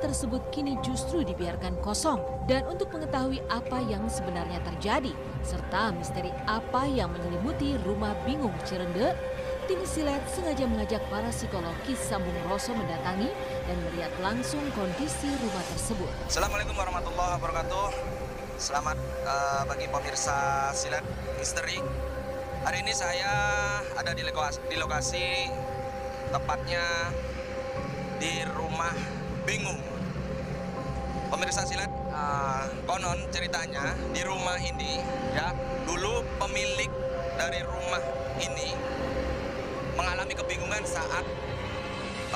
tersebut kini justru dibiarkan kosong. Dan untuk mengetahui apa yang sebenarnya terjadi, serta misteri apa yang menyelimuti rumah bingung Cirende, tim silet sengaja mengajak para psikologis Sambung Roso mendatangi dan melihat langsung kondisi rumah tersebut. Assalamualaikum warahmatullahi wabarakatuh. Selamat uh, bagi pemirsa silet misteri. Hari ini saya ada di lokasi, di lokasi tepatnya di rumah bingung pemirsa silat uh, konon ceritanya di rumah ini ya dulu pemilik dari rumah ini mengalami kebingungan saat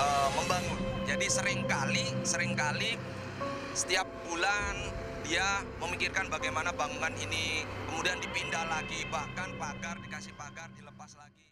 uh, membangun jadi seringkali seringkali setiap bulan dia memikirkan bagaimana bangunan ini kemudian dipindah lagi bahkan pagar dikasih pagar dilepas lagi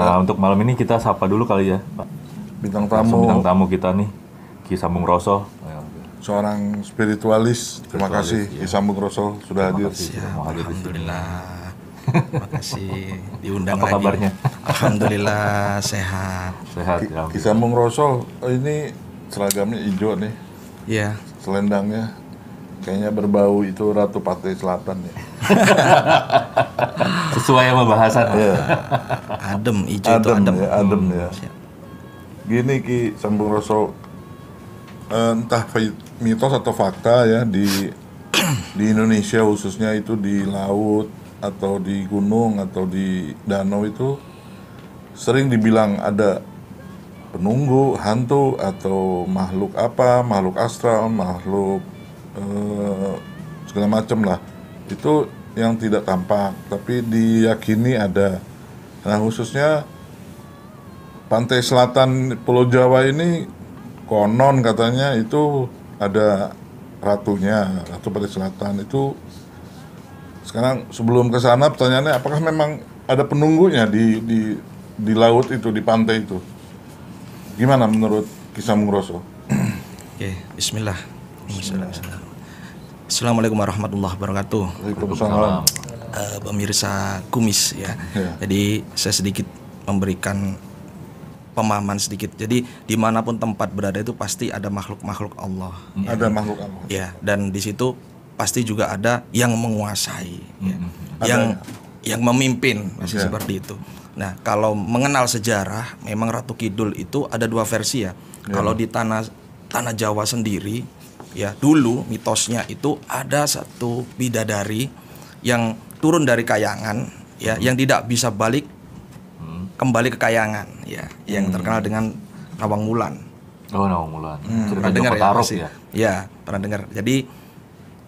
Iya. Nah, untuk malam ini kita sapa dulu kali ya, Bintang tamu. Langsung bintang tamu kita nih, Ki Sambung Roso. Ya, Seorang spiritualis. Terima kasih ya. Ki Sambung Roso sudah Terima hadir. Kasih, ya, Terima hadir. Alhamdulillah. Terima kasih diundang Apa lagi. kabarnya? Alhamdulillah sehat. Sehat. Ki, ya, Ki Sambung Roso ini seragamnya hijau nih. Iya. Selendangnya Kayaknya berbau itu Ratu Pantai Selatan ya. Sesuai sama bahasan. Ya. Iya. Adem, hijau adem, itu adem. Ya, adem hmm, ya. Gini Ki Sambung Roso, eh, entah mitos atau fakta ya di di Indonesia khususnya itu di laut atau di gunung atau di danau itu sering dibilang ada penunggu, hantu atau makhluk apa, makhluk astral, makhluk Eh, segala macam lah itu yang tidak tampak tapi diyakini ada nah khususnya pantai selatan Pulau Jawa ini konon katanya itu ada ratunya ratu pantai selatan itu sekarang sebelum ke sana pertanyaannya apakah memang ada penunggunya di di di laut itu di pantai itu gimana menurut kisah Mungroso? Oke, Bismillah. Bismillah. Assalamualaikum warahmatullahi wabarakatuh. Waalaikumsalam. Uh, pemirsa Kumis ya. Yeah. Jadi saya sedikit memberikan pemahaman sedikit. Jadi dimanapun tempat berada itu pasti ada makhluk-makhluk Allah. Hmm. Ya. Ada makhluk Allah. Ya dan di situ pasti juga ada yang menguasai, ya. hmm. ya. yang ya? yang memimpin masih okay. Ya. seperti itu. Nah kalau mengenal sejarah memang Ratu Kidul itu ada dua versi ya. Yeah. Kalau di tanah tanah Jawa sendiri ya dulu mitosnya itu ada satu bidadari yang turun dari kayangan ya hmm. yang tidak bisa balik hmm. kembali ke kayangan ya yang hmm. terkenal dengan Nawang Mulan. Oh Nawang Mulan. Hmm, pernah dengar ya, ya? Ya pernah dengar. Jadi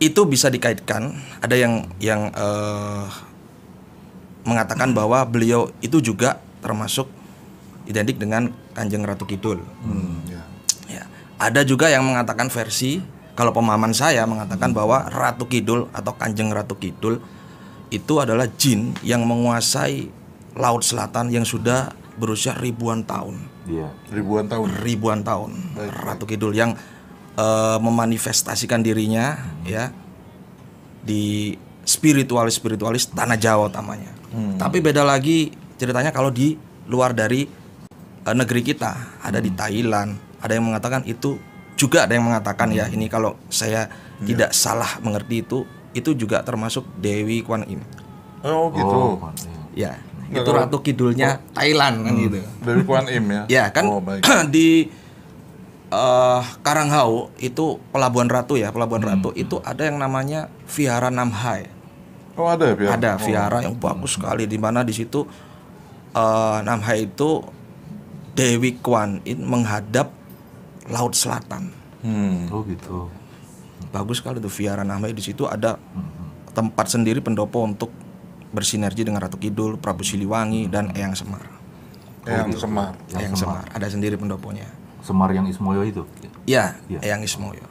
itu bisa dikaitkan ada yang yang uh, mengatakan hmm. bahwa beliau itu juga termasuk identik dengan Kanjeng Ratu Kidul. Hmm. Ada juga yang mengatakan versi kalau pemahaman saya mengatakan bahwa Ratu Kidul atau Kanjeng Ratu Kidul itu adalah jin yang menguasai laut selatan yang sudah berusia ribuan tahun. Iya, ribuan tahun. Ribuan tahun. Ratu Kidul yang uh, memanifestasikan dirinya hmm. ya di spiritualis spiritualis tanah Jawa utamanya. Hmm. Tapi beda lagi ceritanya kalau di luar dari uh, negeri kita, ada hmm. di Thailand, ada yang mengatakan itu juga ada yang mengatakan ya, hmm. ya ini kalau saya hmm. tidak salah mengerti itu itu juga termasuk Dewi Kwan Im. Oh gitu. Oh, ya, Nah, itu kalau... ratu kidulnya oh. Thailand kan hmm. gitu. Dewi Kwan Im ya. ya kan oh, di uh, Karanghao itu pelabuhan ratu ya, pelabuhan hmm. ratu itu ada yang namanya Vihara Namhai. Oh ada ya Ada Ada Vihara yang oh. bagus hmm. sekali di mana di situ uh, eh, Namhai itu Dewi Kwan Im menghadap Laut Selatan. Hmm. Oh gitu. Bagus sekali tuh Viara Namai di situ ada hmm. tempat sendiri pendopo untuk bersinergi dengan Ratu Kidul, Prabu Siliwangi hmm. dan Eyang Semar. Eyang oh, gitu. Semar. Eyang Semar. Semar. Ada sendiri pendoponya. Semar yang Ismoyo itu? Iya, ya. Eyang Ismoyo.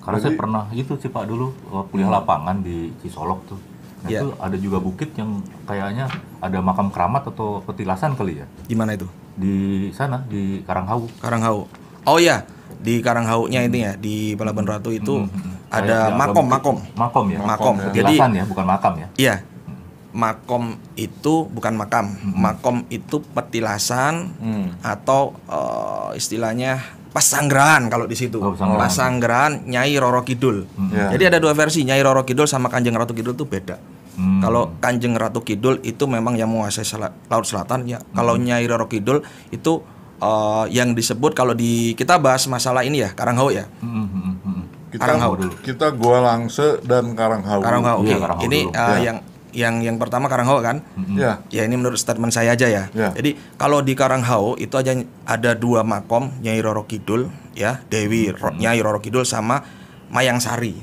Karena Jadi, saya pernah itu sih Pak dulu eh, kuliah lapangan di Cisolok tuh. Nah, ya. itu ada juga bukit yang kayaknya ada makam keramat atau petilasan kali ya. Di mana itu? Di sana di Karanghau. Karanghau. Oh iya di Karanghau-nya ini ya, di Pelabuhan Ratu itu hmm. hmm, hmm. ada makom, makom, makom ya, makom. makom. Jadi ya, bukan makam ya. Iya, hmm. makom itu bukan makam, hmm. makom itu petilasan hmm. atau uh, istilahnya pasanggrahan kalau di situ. Oh, pasanggrahan. pasanggrahan Nyai Roro Kidul. Hmm. Yeah. Jadi ada dua versi, Nyai Roro Kidul sama Kanjeng Ratu Kidul itu beda. Hmm. Kalau Kanjeng Ratu Kidul itu memang yang menguasai sel laut selatan ya. Hmm. Kalau Nyai Roro Kidul itu uh, yang disebut kalau di kita bahas masalah ini ya Karanghau ya. Hmm, hmm, hmm, hmm. Kita, Karanghau dulu. Kita Gua Langse dan Karanghau. Karanghau. Oke. Okay. Ya, ini uh, ya. yang yang yang pertama Karanghau kan? Mm-hmm. Ya. ini menurut statement saya aja ya. ya. Jadi kalau di Karanghau itu aja ada dua makom Nyai Roro Kidul ya, Dewi mm-hmm. Nyai Roro Kidul sama Mayang Sari.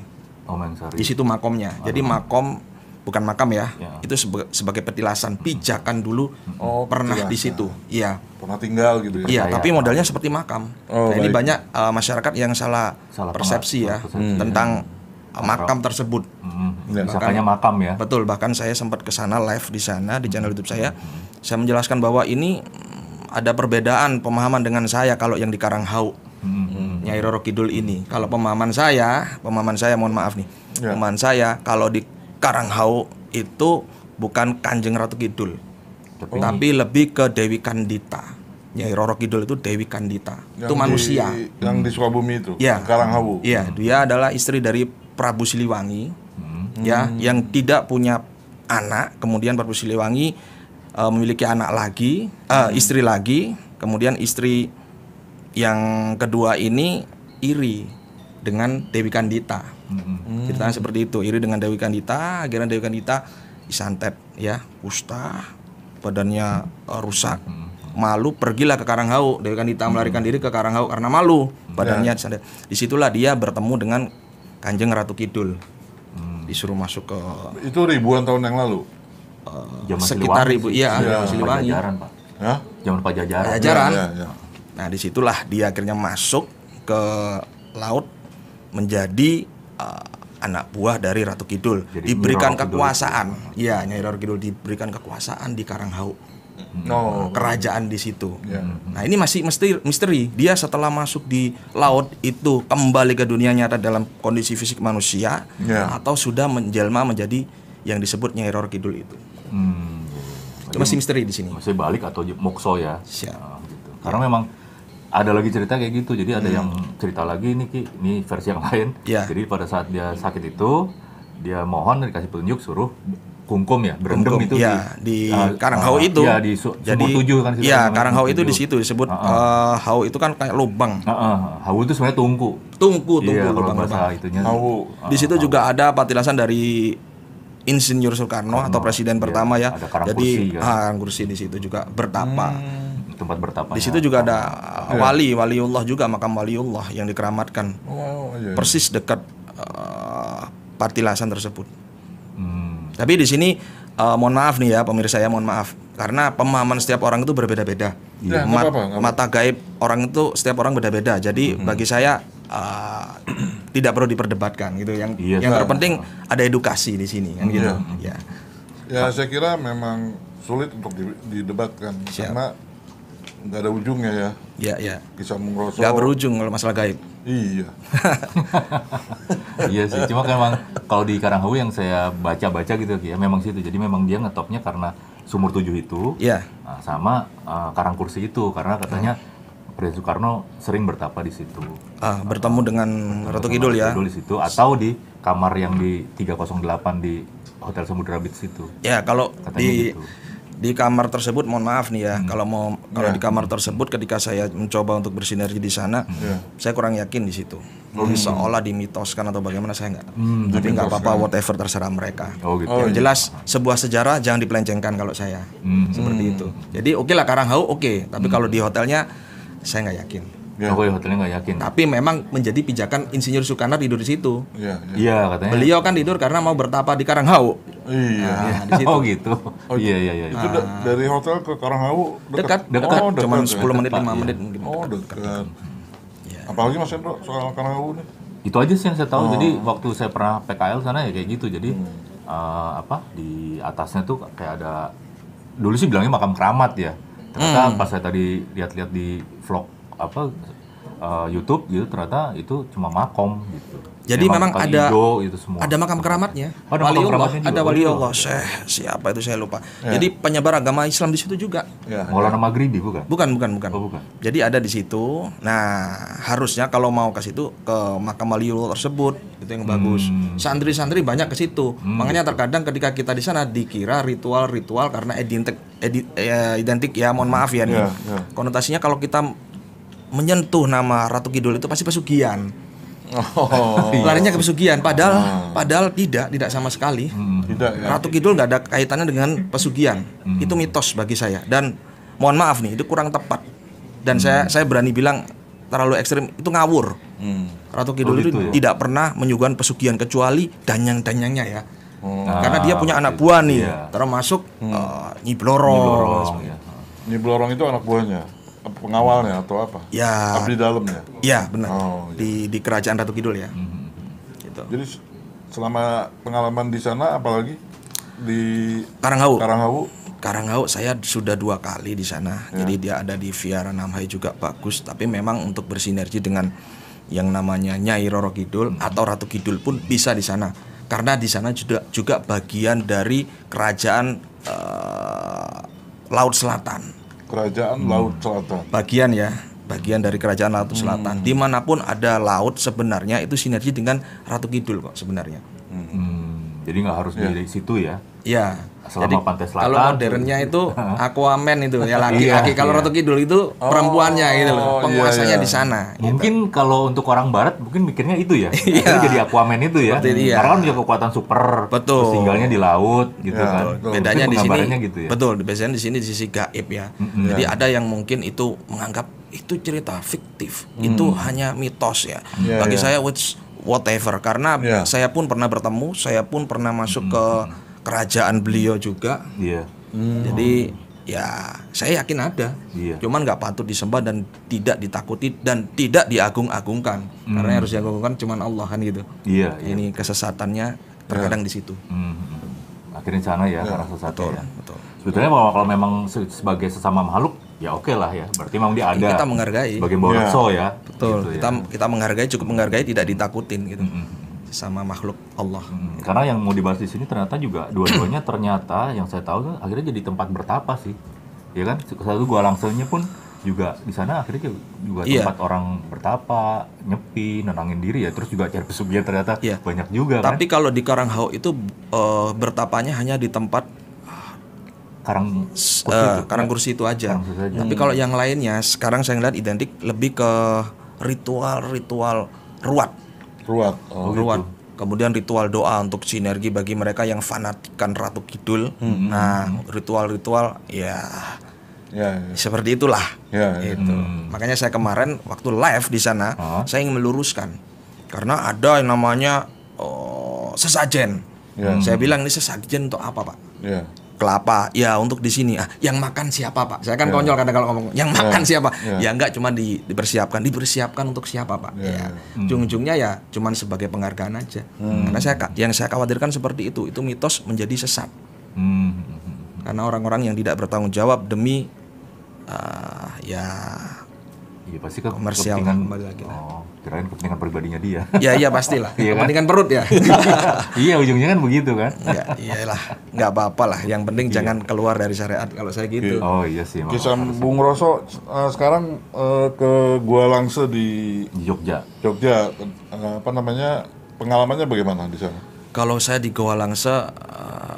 Oh, Mayang Sari. Di situ makomnya. Jadi makom bukan makam ya, ya. itu seba sebagai petilasan hmm. pijakan dulu oh, pernah di situ iya pernah tinggal gitu ya iya ya, ya. tapi modalnya seperti makam oh, nah, ini banyak uh, masyarakat yang salah, salah persepsi ya persepsi. Hmm. tentang eh, makam, makam tersebut hmm. makam ya betul bahkan saya sempat ke sana live di sana di channel YouTube saya hmm. saya menjelaskan bahwa ini mm, ada perbedaan pemahaman dengan saya kalau yang di Karanghau hmm. Nyai Roro Kidul ini kalau pemahaman saya pemahaman saya mohon maaf nih ya. pemahaman saya kalau di Karanghau itu bukan Kanjeng Ratu Kidul. Oh. Tapi lebih ke Dewi Kandita. Nyai Roro Kidul itu Dewi Kandita. Yang itu manusia. Di, yang di Sukabumi itu. Ya. Karanghau. Iya, dia adalah istri dari Prabu Siliwangi. Hmm. Ya, hmm. yang tidak punya anak, kemudian Prabu Siliwangi uh, memiliki anak lagi, uh, hmm. istri lagi, kemudian istri yang kedua ini iri dengan Dewi Kandita. Hmm. Ceritanya seperti itu. Iri dengan Dewi Kandita, akhirnya Dewi Kandita disantet ya, kusta, badannya uh, rusak. Hmm. Malu pergilah ke Karanghau. Dewi Kandita hmm. melarikan diri ke Karanghau karena malu, badannya yeah. disantet. Disitulah dia bertemu dengan Kanjeng Ratu Kidul. Hmm. Disuruh masuk ke Itu ribuan tahun yang lalu. Eh, sekitar ribu iya, ya. Siliwangi. Pajajaran, Pak. ya Zaman Pajajaran. Pajajaran. Ya, ya, ya. Nah, disitulah dia akhirnya masuk ke laut menjadi uh, anak buah dari Ratu Kidul Jadi diberikan Nyiroro kekuasaan. Kidul. Ya, Nyai Roro Kidul diberikan kekuasaan di Karanghau. No. Mm-hmm. Oh. kerajaan di situ. Yeah. Nah, ini masih misteri, misteri. Dia setelah masuk di laut itu kembali ke dunia nyata dalam kondisi fisik manusia yeah. atau sudah menjelma menjadi yang disebut Nyai Roro Kidul itu. Hmm. Itu masih misteri di sini. Masih balik atau mokso ya. Siap. Ah, gitu. Karena memang ada lagi cerita kayak gitu jadi ada hmm. yang cerita lagi ini ki ini versi yang lain yeah. jadi pada saat dia sakit itu dia mohon dikasih petunjuk suruh kungkum ya berendam itu ya, di, di uh, Karanghau uh, itu ya di su jadi, sumur tujuh kan ya Karanghau itu di situ disebut uh, uh. Uh, hau itu kan kayak lubang uh, uh, hau itu sebenarnya tungku tungku iya, tungku iya, lubang lubang itunya hau uh, di situ hau. juga ada patilasan dari Insinyur Soekarno atau presiden iya, pertama ya, ya. jadi kursi, kan? ah, kursi di situ juga bertapa hmm tempat bertapa. Di situ juga ada oh, iya. wali, waliullah juga makam waliullah yang dikeramatkan. Oh, iya, iya. Persis dekat uh, eh, patilasan tersebut. Hmm. Tapi di sini uh, mohon maaf nih ya pemirsa ya, mohon maaf karena pemahaman setiap orang itu berbeda-beda. Iya. Ya, Mat, Mata gaib orang itu setiap orang beda-beda. Jadi hmm. bagi saya uh, tidak perlu diperdebatkan gitu. Yang yes, iya, yang terpenting nah. ada edukasi di sini kan hmm. gitu. Ya. ya. Ya, saya kira memang sulit untuk didebatkan Siap. karena nggak ada ujungnya ya. Iya, iya. bisa mengrosok. Nggak berujung kalau masalah gaib. Iya. iya sih, cuma kan memang kalau di Karanghau yang saya baca-baca gitu ya, memang situ. Jadi memang dia ngetopnya karena sumur tujuh itu, yeah. Iya. sama uh, Karang Kursi itu, karena katanya hmm. Presiden Soekarno sering bertapa di situ. Ah, bertemu dengan bertemu Ratu Kidul ya. Kidul di situ atau di kamar yang di 308 di Hotel Samudra Beach itu. Ya, kalau Katanya di gitu di kamar tersebut mohon maaf nih ya hmm. kalau mau kalau yeah. di kamar tersebut ketika saya mencoba untuk bersinergi di sana yeah. saya kurang yakin di situ oh, hmm. seolah dimitoskan atau bagaimana saya nggak hmm, tapi nggak apa-apa whatever terserah mereka oh, gitu. yang oh, iya. jelas sebuah sejarah jangan dipelencengkan kalau saya hmm. seperti hmm. itu jadi oke okay lah Karanghau oke okay. tapi hmm. kalau di hotelnya saya nggak yakin Yeah. Aku hotelnya nggak yakin. Tapi memang menjadi pijakan Insinyur Sukarno tidur di situ. Iya, yeah, yeah. Iya, katanya. Beliau kan tidur karena mau bertapa di Karanghau. Iya. Nah, Oh gitu. Oh, iya iya iya. Itu nah. dari hotel ke Karanghau dekat. Dekat. dekat. Oh, dekat. Cuman 10 ya? menit 5 ya. menit mungkin. Oh dekat. dekat. Ya. Apalagi Mas Hendro soal Karanghau nih? Itu aja sih yang saya tahu. Oh. Jadi waktu saya pernah PKL sana ya kayak gitu. Jadi hmm. uh, apa di atasnya tuh kayak ada dulu sih bilangnya makam keramat ya. Ternyata hmm. pas saya tadi lihat-lihat di vlog apa uh, YouTube gitu ternyata itu cuma makom gitu. Jadi Memang memang ada Ido, itu semua. ada makam keramatnya. Oh, ada Waliullah ada wali Syekh siapa itu saya lupa. Ya. Jadi penyebar agama Islam di situ juga. Ya, Maulana Maghribi bukan? Bukan, bukan, bukan. Oh, bukan. Jadi ada di situ. Nah, harusnya kalau mau ke situ ke makam waliullah tersebut itu yang bagus. Hmm. Santri-santri banyak ke situ. Hmm. Makanya gitu. terkadang ketika kita di sana dikira ritual-ritual karena identik ya, identik ya, mohon maaf ya nih. Ya, ya. Konotasinya kalau kita menyentuh nama Ratu Kidul itu pasti pesugihan. Oh. Larinya ke pesugihan padahal oh. padahal tidak, tidak sama sekali. Hmm, tidak ya. Ratu Kidul nggak ada kaitannya dengan pesugihan. Hmm. Itu mitos bagi saya dan mohon maaf nih itu kurang tepat. Dan hmm. saya saya berani bilang terlalu ekstrim itu ngawur. Hmm. Ratu Kidul oh, gitu, itu ya? tidak pernah menyuguhkan pesugihan kecuali danyang-danyangnya ya. Oh. Karena dia punya anak buah nih, iya. termasuk hmm. uh, Nyi Blorong. Nyi itu anak buahnya pengawalnya atau apa? Ya. Abdi dalamnya. Ya benar. Oh, iya. Di di kerajaan Ratu Kidul ya. Hmm. hmm, hmm. Gitu. Jadi selama pengalaman di sana apalagi di Karanghau. Karanghau. Karanghau saya sudah dua kali di sana. Ya. Jadi dia ada di Viara Namhai juga bagus, tapi memang untuk bersinergi dengan yang namanya Nyai Roro Kidul atau Ratu Kidul pun bisa di sana. Karena di sana juga juga bagian dari kerajaan uh, Laut Selatan kerajaan hmm. laut selatan bagian ya bagian dari kerajaan laut hmm. selatan dimanapun ada laut sebenarnya itu sinergi dengan ratu kidul kok sebenarnya hmm. Hmm. jadi nggak harus ya. di situ ya ya Selama Jadi, pantai selatan. Kalau modernnya itu Aquaman itu ya laki-laki. Iya, kalau iya. Ratu Kidul itu oh, perempuannya gitu loh, iya, iya, penguasanya iya, iya. di sana. Gitu. Mungkin kalau untuk orang barat mungkin mikirnya itu ya. Iya. jadi Aquaman itu ya. Berarti, iya. Karena kan punya kekuatan super. Betul. Terus tinggalnya di laut gitu ya, kan. Betul. Bedanya di sini. Gitu ya. Betul, biasanya di sini di sisi gaib ya. hmm Jadi ada yang mungkin itu menganggap itu cerita fiktif, mm. itu hanya mitos ya. Mm. Yeah, Bagi yeah. saya which whatever karena yeah. saya pun pernah bertemu, saya pun pernah masuk hmm ke kerajaan beliau juga. Iya. Yeah. Hmm. Jadi ya saya yakin ada. Iya. Cuman nggak patut disembah dan tidak ditakuti dan tidak diagung-agungkan. Mm. Karena yang harus diagungkan cuman Allah kan gitu. Iya, iya. Ini kesesatannya terkadang yeah. di situ. Mm. Akhirnya sana ya, yeah. karena sesat betul, ya. Betul. Sebetulnya kalau, kalau memang sebagai sesama makhluk ya oke okay lah ya. Berarti memang dia ada. Kita menghargai. Sebagai yeah. ya. Betul. Gitu, kita ya. kita menghargai cukup menghargai tidak ditakutin gitu. Mm -hmm. hmm sama makhluk Allah. Hmm, karena yang mau dibahas di sini ternyata juga dua-duanya ternyata yang saya tahu akhirnya jadi tempat bertapa sih, ya kan? Satu gua langsungnya pun juga di sana akhirnya juga yeah. tempat orang bertapa, nyepi, nenangin diri ya. Terus juga cari pesugihan ternyata yeah. banyak juga. Kan? Tapi kan? kalau di Karanghau itu uh, bertapanya hanya di tempat karang kursi, uh, itu, karang kursi itu aja. Kursi aja. Tapi hmm. kalau yang lainnya sekarang saya lihat identik lebih ke ritual-ritual ruat ruat oh, oh gitu. ruat gitu. kemudian ritual doa untuk sinergi bagi mereka yang fanatikan ratu kidul hmm, nah ritual-ritual ya Ya, ya. Seperti itulah. Ya, ya. Itu. Hmm. Makanya saya kemarin waktu live di sana, oh. saya ingin meluruskan karena ada yang namanya oh, sesajen. Ya. Saya bilang ini sesajen untuk apa, Pak? Ya kelapa ya untuk di sini ah yang makan siapa pak saya kan yeah. konyol kadang kalau ngomong yang ya. makan yeah. siapa yeah. ya enggak cuma di, dipersiapkan dipersiapkan untuk siapa pak yeah. ya hmm. ujung-ujungnya ya cuman sebagai penghargaan aja hmm. karena saya yang saya khawatirkan seperti itu itu mitos menjadi sesat hmm. karena orang-orang yang tidak bertanggung jawab demi uh, ya, ya pasti ke komersial kembali lagi oh kirain kepentingan pribadinya dia ya iya pastilah Ya, kepentingan kan? perut ya iya ujungnya kan begitu kan Iya iyalah nggak apa-apa lah yang penting iya. jangan keluar dari syariat kalau saya gitu iya. oh iya sih kisah Bung Roso uh, eh, sekarang uh, ke Gua Langse di Jogja Jogja uh, apa namanya pengalamannya bagaimana di sana kalau saya di Gua Langse uh,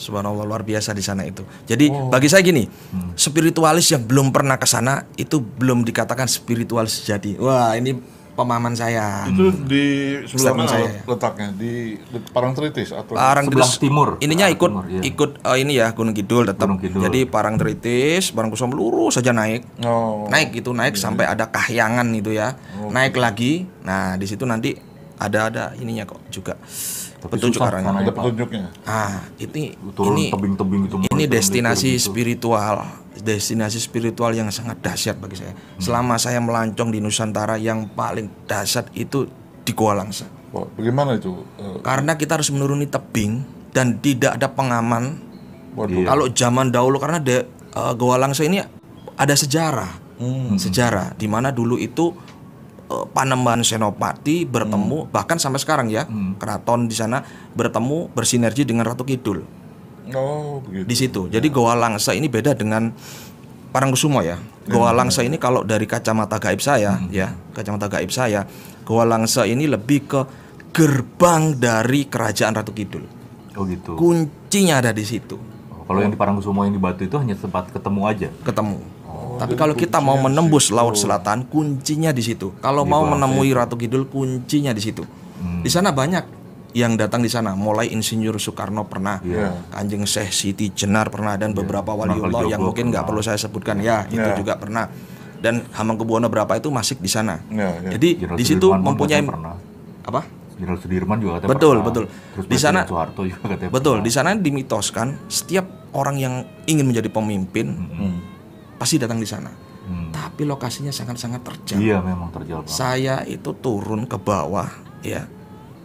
subhanallah luar biasa di sana itu. Jadi oh. bagi saya gini, hmm. spiritualis yang belum pernah ke sana itu belum dikatakan spiritualis sejati. Wah, ini pemahaman saya. Itu di sebelah mana saya. letaknya? Di Parangtritis atau Parangtritis sebelah timur. Ininya ah, ikut timur, iya. ikut uh, ini ya Gunung Kidul tetap. Gunung Kidul. Jadi Parangtritis, Parangkusumo lurus saja naik. Oh. Naik itu naik yeah. sampai ada Kahyangan itu ya. Oh. Naik lagi. Nah, di situ nanti ada ada ininya kok juga tapi petunjuk arahnya ada petunjuknya. Ah, ini Turun ini tebing-tebing gitu. Ini destinasi gitu. spiritual, destinasi spiritual yang sangat dahsyat bagi saya. Hmm. Selama saya melancong di Nusantara yang paling dahsyat itu di Gua Langsa. Oh, bagaimana itu? Eh, karena kita harus menuruni tebing dan tidak ada pengaman. Waduh. Iya. Kalau zaman dahulu karena de, uh, eh, Gua Langsa ini ada sejarah. Hmm. Sejarah di mana dulu itu Eh, Panembahan Senopati bertemu hmm. bahkan sampai sekarang ya hmm. keraton di sana bertemu bersinergi dengan Ratu Kidul. Oh, begitu. Di situ. Ya. Jadi Goa Langsa ini beda dengan Parangkusumo ya. Hmm. Goa Langsa ini kalau dari kacamata gaib saya hmm. ya, kacamata gaib saya, Goa Langsa ini lebih ke gerbang dari kerajaan Ratu Kidul. Oh gitu. Kuncinya ada di situ. Oh, kalau yang di Parangkusumo yang di Batu itu hanya sempat ketemu aja. Ketemu. Tapi kalau kita mau menembus laut selatan, kuncinya di situ. Kalau mau menemui Ratu Kidul, kuncinya di situ. Hmm. Di sana banyak yang datang di sana, mulai Insinyur Soekarno pernah, yeah. Kanjeng Syekh Siti Jenar pernah dan iya. beberapa yeah. waliullah yang mungkin nggak perlu saya sebutkan iya. ya, itu iya. juga pernah. Dan Hamengkubuwono berapa itu masih di sana. Jadi di situ Sudirman mempunyai apa? Jenderal Sudirman juga betul pernah. betul di sana betul di sana dimitoskan setiap orang yang ingin menjadi pemimpin mm -hmm pasti datang di sana. Hmm. Tapi lokasinya sangat-sangat terjal. Iya, memang terjal. Banget. Saya itu turun ke bawah, ya.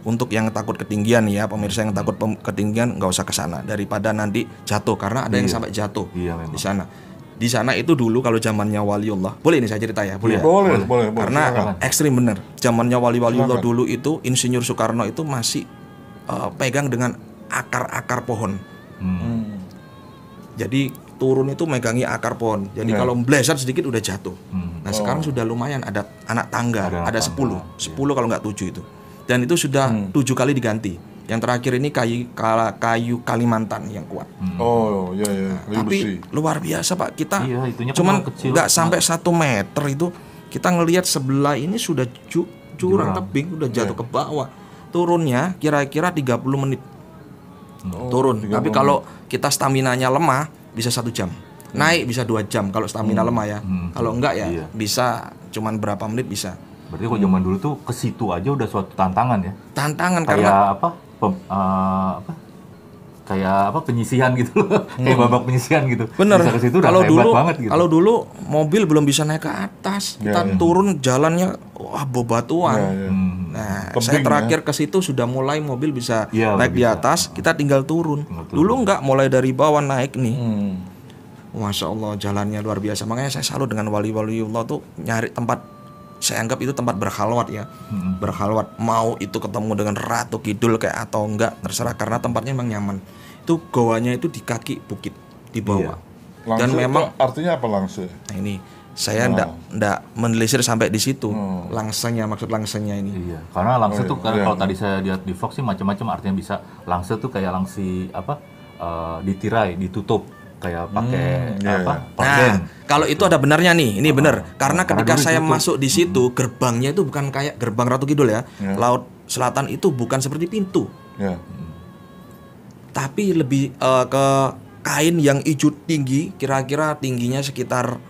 Untuk yang takut ketinggian ya, pemirsa yang takut ketinggian nggak usah ke sana daripada nanti jatuh karena ada iya. yang sampai jatuh iya, di sana. Di sana itu dulu kalau zamannya waliullah. Boleh ini saya cerita ya, boleh. ya? boleh, boleh, boleh. Karena boleh, ekstrim bener. Zamannya wali waliullah dulu itu Insinyur Soekarno itu masih uh, pegang dengan akar-akar pohon. Hmm. hmm. Jadi turun itu megangi akar pohon. Jadi yeah. kalau blazer sedikit udah jatuh. Hmm. Nah, oh. sekarang sudah lumayan ada anak tangga, ada, ada tangga. 10. yeah. Iya. kalau nggak 7 itu. Dan itu sudah hmm. 7 kali diganti. Yang terakhir ini kayu kayu Kalimantan yang kuat. Hmm. Oh, iya iya. Nah, tapi besi. luar biasa, Pak. Kita iya, kan cuman nggak sampai satu meter itu kita ngelihat sebelah ini sudah ju curang, jurang tebing, udah iya. jatuh yeah. ke bawah. Turunnya kira-kira 30 menit. Oh, turun. Tapi kalau kita staminanya lemah, bisa satu jam naik hmm. bisa dua jam kalau stamina hmm. lemah ya hmm. kalau enggak ya iya. bisa cuman berapa menit bisa berarti kalau zaman dulu tuh ke situ aja udah suatu tantangan ya tantangan kayak karena apa pem, uh, apa kayak apa penyisihan gitu loh hmm. kayak babak penyisihan gitu bener kalau dulu banget gitu. kalau dulu mobil belum bisa naik ke atas yeah, kita yeah. turun jalannya wah bebatuan yeah, yeah. Hmm. Nah, nah, saya ya. terakhir ya? ke situ sudah mulai mobil bisa ya, naik di atas, kita tinggal turun. Betul. Dulu enggak, mulai dari bawah naik nih. Hmm. Masya Allah jalannya luar biasa. Makanya saya selalu dengan wali wali allah tuh nyari tempat saya anggap itu tempat berhalwat ya hmm. berhalwat mau itu ketemu dengan ratu kidul kayak atau enggak terserah karena tempatnya memang nyaman itu goanya itu di kaki bukit di bawah iya. dan memang artinya apa langsung nah ini saya ndak oh. ndak menelisir sampai di situ hmm. Oh. langsanya maksud langsanya ini iya karena langsa oh, tuh iya. Karena iya. kalau tadi saya lihat di Fox sih macam-macam artinya bisa langsa tuh kayak langsi apa uh, ditirai ditutup kayak hmm, pakai hmm, iya, apa iya. nah kalau itu ada benarnya nih ini oh. benar karena ketika saya itu, masuk di situ gerbangnya itu bukan kayak gerbang Ratu Kidul ya yeah. laut selatan itu bukan seperti pintu yeah. tapi lebih uh, ke kain yang hijau tinggi kira-kira tingginya sekitar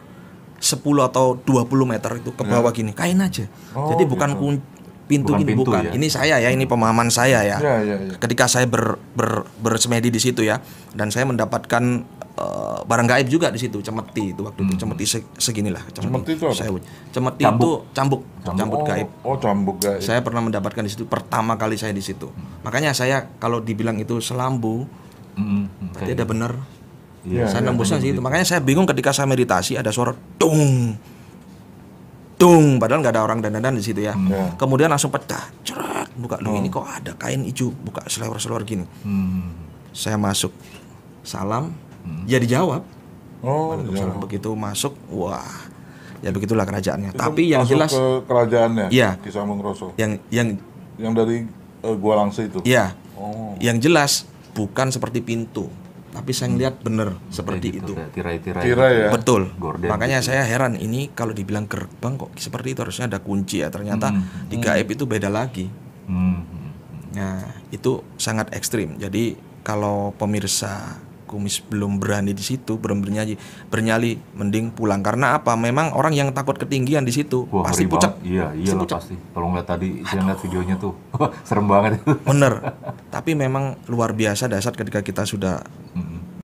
10 atau 20 meter itu ke bawah ya. gini kain aja oh, jadi bukan gitu. kunci pintu bukan gini pintu, bukan ya? ini saya ya ini pemahaman saya ya, ya, ya, ya. ketika saya ber, ber bersemedi di situ ya dan saya mendapatkan uh, barang gaib juga di situ cemeti itu waktu hmm. itu cemeti se, seginilah cemeti, cemeti itu apa? saya cemeti cambuk. itu cambuk cambuk, cambuk oh, gaib oh cambuk gaib saya pernah mendapatkan di situ pertama kali saya di situ hmm. makanya saya kalau dibilang itu selambu hmm, hmm berarti ada gitu. benar Ya, saya ya, nembusnya iya, sih itu. Iya. Makanya saya bingung ketika saya meditasi ada suara tung. Tung, padahal nggak ada orang dan dan di situ ya. ya. Kemudian langsung pecah, Cerak, buka dulu oh. ini kok ada kain hijau, buka seluar seluar gini. Hmm. Saya masuk, salam, hmm. ya dijawab. Oh, ya. Salam. Begitu masuk, wah, ya begitulah kerajaannya. Itu Tapi yang jelas ke kerajaannya, ya, Yang yang yang dari uh, Gua langsung itu. Iya. Oh. Yang jelas bukan seperti pintu tapi saya ngelihat bener seperti gitu, itu tirai-tirai tirai, gitu. ya betul Gordon makanya gitu. saya heran ini kalau dibilang gerbang kok seperti itu harusnya ada kunci ya ternyata hmm. di hmm. gaib itu beda lagi hmm, hmm, hmm. nah itu sangat ekstrim jadi kalau pemirsa kumis belum berani di situ belum bernyanyi bernyali mending pulang karena apa memang orang yang takut ketinggian di situ Wah, pasti pucat iya iya pasti kalau ngeliat tadi Aduh. saya ngeliat videonya tuh serem banget bener tapi memang luar biasa dasar ketika kita sudah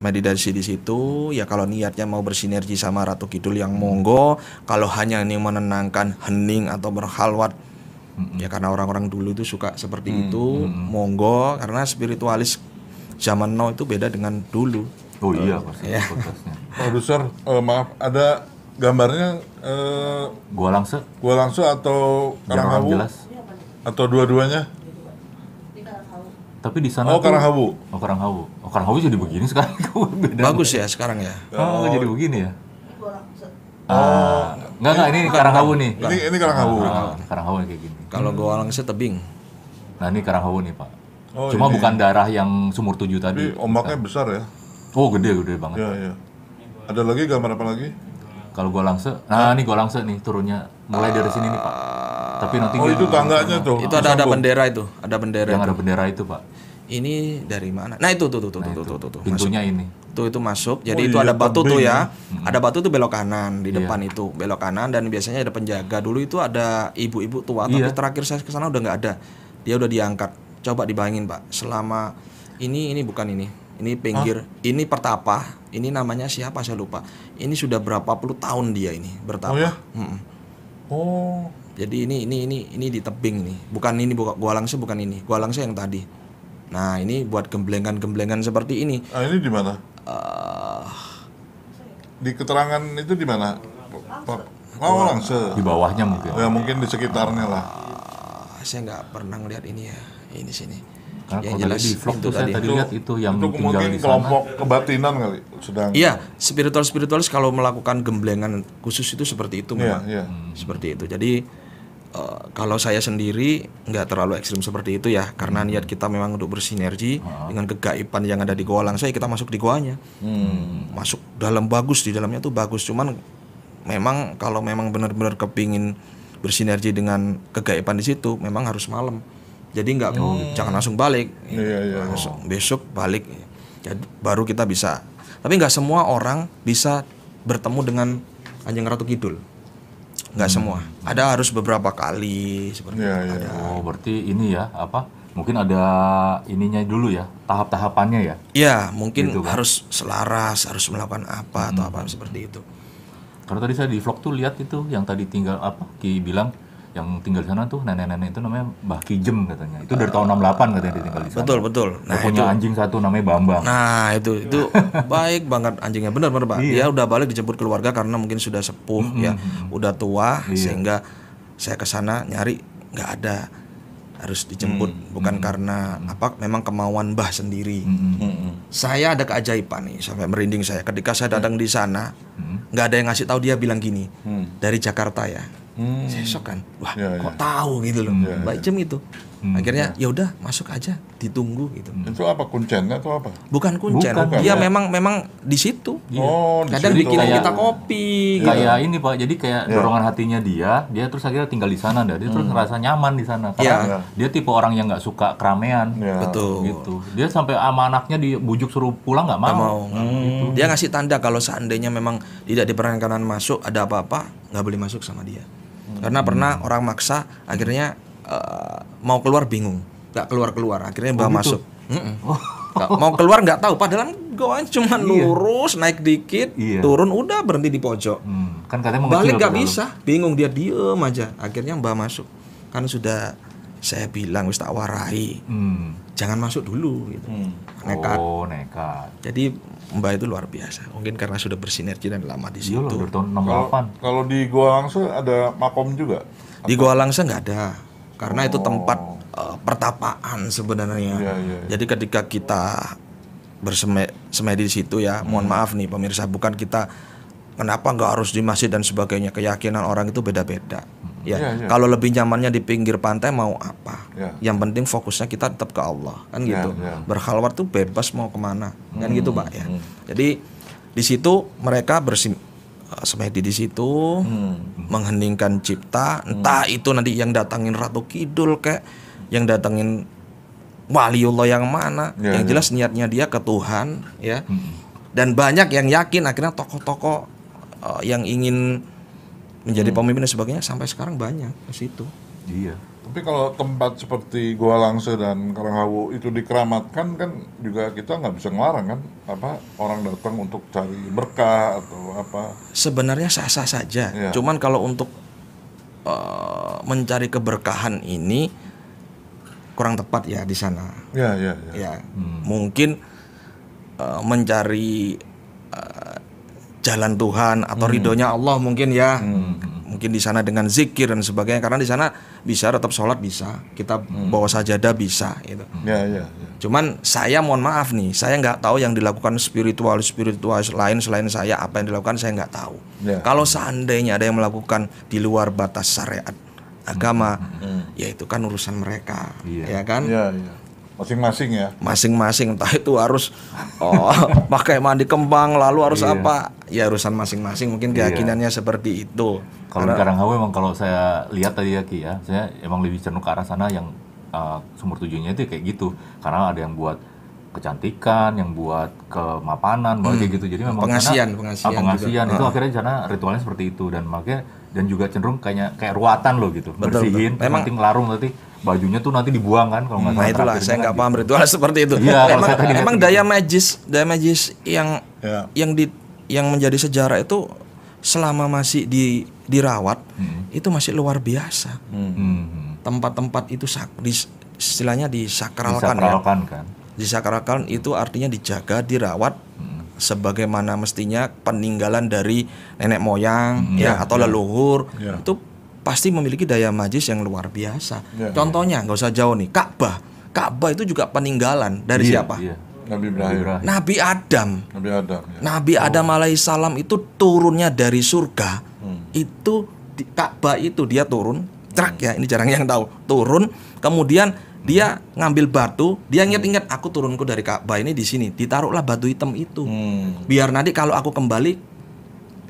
meditasi di situ ya kalau niatnya mau bersinergi sama Ratu Kidul yang monggo kalau hanya ini menenangkan hening atau berhalwat mm -hmm. ya karena orang-orang dulu itu suka seperti mm -hmm. itu monggo karena spiritualis zaman now itu beda dengan dulu. Oh iya pasti. Uh, eh, ya. Produser uh, eh, maaf ada gambarnya uh, gua langsung gua langsung atau Karanghawu atau dua-duanya tapi di sana oh karang Karanghawu oh Karanghawu oh Karanghawu jadi begini sekarang bagus ya sekarang ya oh, oh jadi begini ya Ah, oh. enggak enggak ini Karanghawu nih. Ini ini Karanghawu. Ah, Karanghawu kayak gini. Kalau gua langsung tebing. Nah, ini Karanghawu nih, Pak. Oh, Cuma ini. Iya, bukan iya. darah yang sumur tujuh tadi. Tapi ombaknya kan. besar ya? Oh gede gede banget. Iya iya. Ada lagi gambar apa lagi? Kalau gua langsung, nah ini gua langsung nih turunnya mulai dari sini nih pak. Tapi nanti oh itu tangganya tuh. Itu ada ada bendera itu, ada bendera. Yang itu. ada bendera itu pak. Ini dari mana? Nah itu tuh tuh tuh nah, tuh, tuh tuh tuh. Pintunya ini. Tuh itu masuk. Jadi oh, itu iya, ada batu tuh ya. Hmm. Ada batu tuh belok kanan di yeah. depan itu, belok kanan dan biasanya ada penjaga. Dulu itu ada ibu-ibu tua, yeah. tapi iya. terakhir saya kesana udah nggak ada. Dia udah diangkat coba dibayangin pak selama ini ini bukan ini ini pinggir Hah? ini pertapa ini namanya siapa saya lupa ini sudah berapa puluh tahun dia ini bertapa oh, ya? hmm. oh. jadi ini ini ini ini di tebing nih bukan ini bukan gua langsung bukan ini gua langsung yang tadi nah ini buat gemblengan-gemblengan seperti ini ah, ini di mana uh, di keterangan itu di mana Oh, langsung. Di bawahnya mungkin. Ya, mungkin di sekitarnya lah. saya nggak pernah ngeliat ini ya ini sini. Nah, yang jelas di vlog itu tadi, tadi lihat itu yang itu di sana. kelompok kebatinan kali sedang. Iya, spiritual spiritualis kalau melakukan gemblengan khusus itu seperti itu iya, memang. Yeah, hmm. yeah. Seperti itu. Jadi uh, kalau saya sendiri nggak terlalu ekstrim seperti itu ya karena hmm. niat kita memang untuk bersinergi hmm. dengan kegaiban yang ada di goa langsai eh, kita masuk di goanya hmm. masuk dalam bagus di dalamnya tuh bagus cuman memang kalau memang benar-benar kepingin bersinergi dengan kegaiban di situ memang harus malam jadi nggak hmm. jangan langsung balik langsung iya, iya. oh. besok balik jadi ya, baru kita bisa tapi nggak semua orang bisa bertemu dengan anjing ratu kidul nggak hmm. semua ada harus beberapa kali seperti ya, itu. Ada. Iya, oh berarti ini ya apa mungkin ada ininya dulu ya tahap tahapannya ya Iya mungkin gitu kan? harus selaras harus melakukan apa hmm. atau apa seperti itu karena tadi saya di vlog tuh lihat itu yang tadi tinggal apa Ki bilang yang tinggal di sana tuh nenek-nenek itu namanya Mbah Kijem katanya. Itu dari tahun 68 katanya dia tinggal di sana. Betul, betul. Nah, dia punya anjing satu namanya Bambang. Nah, itu itu baik banget anjingnya. Benar, benar, Pak. Iya. Dia udah balik dijemput keluarga karena mungkin sudah sepuh mm -hmm. ya, udah tua iya. sehingga saya ke sana nyari nggak ada harus dijemput hmm, bukan hmm, karena hmm. apa memang kemauan Mbah sendiri. Hmm, hmm, hmm. Saya ada keajaiban nih sampai merinding saya ketika saya iya. datang hmm. di sana nggak hmm. ada yang ngasih tahu dia bilang gini hmm. dari Jakarta ya Hmm. Saya shock kan. Wah, ya, kok ya. tahu gitu loh. Ya, Icem ya. itu. Hmm, Akhirnya ya. ya udah masuk aja, ditunggu gitu. Hmm. Itu apa kuncennya atau apa? Bukan kuncen. Bukan, dia ya. memang memang di situ. Oh, iya. kadang bikin kita kopi iya. gitu. Kayak ini Pak. Jadi kayak ya. dorongan hatinya dia, dia terus akhirnya tinggal di sana Dia hmm. terus ngerasa nyaman di sana karena ya. dia tipe orang yang nggak suka keramaian. Ya. Betul. Gitu. Dia sampai sama anaknya dibujuk suruh pulang nggak mau. Gak mau. Gitu. Hmm. Dia ngasih tanda kalau seandainya memang tidak diperankan masuk ada apa-apa, nggak boleh masuk sama dia karena hmm. pernah orang maksa akhirnya uh, mau keluar bingung nggak keluar keluar akhirnya bawa oh, gitu? masuk mm oh. Gak, mau keluar nggak tahu padahal gue cuma iya. lurus naik dikit iya. turun udah berhenti di pojok hmm. kan katanya balik nggak bisa bingung dia diem aja akhirnya mbak masuk kan sudah saya bilang wis tak warahi hmm. jangan masuk dulu gitu hmm. nekat oh nekat jadi mbak itu luar biasa mungkin karena sudah bersinergi dan lama di situ kalau di Goa Langsa ada makom juga Atau? di Goa Langsa nggak ada karena oh. itu tempat uh, pertapaan sebenarnya ya, ya, ya. jadi ketika kita bersemedi di situ ya hmm. mohon maaf nih pemirsa bukan kita kenapa nggak harus di masjid dan sebagainya keyakinan orang itu beda-beda hmm Ya, ya, ya. Kalau lebih nyamannya di pinggir pantai mau apa? Ya. Yang penting fokusnya kita tetap ke Allah kan ya, gitu. Ya. Berkhalwat tuh bebas mau kemana kan hmm. kan gitu pak ya. Hmm. Jadi di situ mereka bersim eh, semedi di situ hmm. mengheningkan cipta. Hmm. Entah hmm. itu nanti yang datangin Ratu Kidul kayak yang datangin waliullah yang mana. Ya, yang ya. jelas niatnya dia ke Tuhan ya. Hmm. Dan banyak yang yakin akhirnya tokoh-tokoh uh, yang ingin menjadi hmm. pemimpin dan sebagainya sampai sekarang banyak di situ. Iya. Tapi kalau tempat seperti Goa Langsa dan Karanghawu itu dikeramatkan kan juga kita nggak bisa ngelarang kan apa orang datang untuk cari berkah atau apa. Sebenarnya sah-sah saja. Iya. Cuman kalau untuk uh, mencari keberkahan ini kurang tepat ya di sana. Iya, iya, iya. Ya. Hmm. Mungkin uh, mencari jalan Tuhan atau hmm. ridhonya Allah mungkin ya. Hmm mungkin di sana dengan zikir dan sebagainya karena di sana bisa tetap sholat bisa kita hmm. bawa sajadah bisa gitu. Hmm. Ya, ya, ya. Cuman saya mohon maaf nih, saya nggak tahu yang dilakukan spiritual spiritual lain selain saya apa yang dilakukan saya nggak tahu. Ya. Kalau seandainya ada yang melakukan di luar batas syariat agama, hmm. hmm. ya itu kan urusan mereka, ya, ya kan? Ya, ya masing-masing ya masing-masing entah itu harus oh, pakai mandi kembang lalu harus iya. apa ya urusan masing-masing mungkin iya. keyakinannya iya. seperti itu kalau Karena, di Karanghawe emang kalau saya lihat tadi ya Ki ya saya emang lebih cenderung ke arah sana yang uh, sumber tujuannya itu kayak gitu karena ada yang buat kecantikan, yang buat kemapanan, hmm. kayak gitu. Jadi memang pengasian, sana, pengasian, ah, pengasian itu uh. akhirnya karena ritualnya seperti itu dan makanya dan juga cenderung kayaknya kayak ruatan loh gitu, betul, bersihin, betul. penting larung nanti bajunya tuh nanti dibuang kan kalau nggak hmm, salah. Nah itulah saya nggak kan. paham gitu. ritual seperti itu. Ya, emang, emang daya magis daya magis yang ya. yang di yang menjadi sejarah itu selama masih di dirawat hmm. itu masih luar biasa. tempat hmm. Tempat-tempat itu sak, di, istilahnya disakralkan, ya. disakralkan ya. kan. Disakralkan itu artinya dijaga, dirawat hmm. sebagaimana mestinya peninggalan dari nenek moyang hmm. ya, ya atau ya. leluhur ya. itu pasti memiliki daya majis yang luar biasa. Ya, Contohnya nggak ya. usah jauh nih, Ka'bah. Ka'bah itu juga peninggalan dari ya, siapa? Ya. Nabi Ibrahim. Iya. Nabi Adam. Nabi Adam. Ya. Nabi oh. Adam oh. alaihissalam itu turunnya dari surga. Hmm. Itu di Ka'bah itu dia turun, truk hmm. ya, ini jarang yang tahu. Turun, kemudian hmm. dia ngambil batu, dia ingat-ingat hmm. aku turunku dari Ka'bah ini di sini, ditaruhlah batu hitam itu. Hmm. Biar nanti kalau aku kembali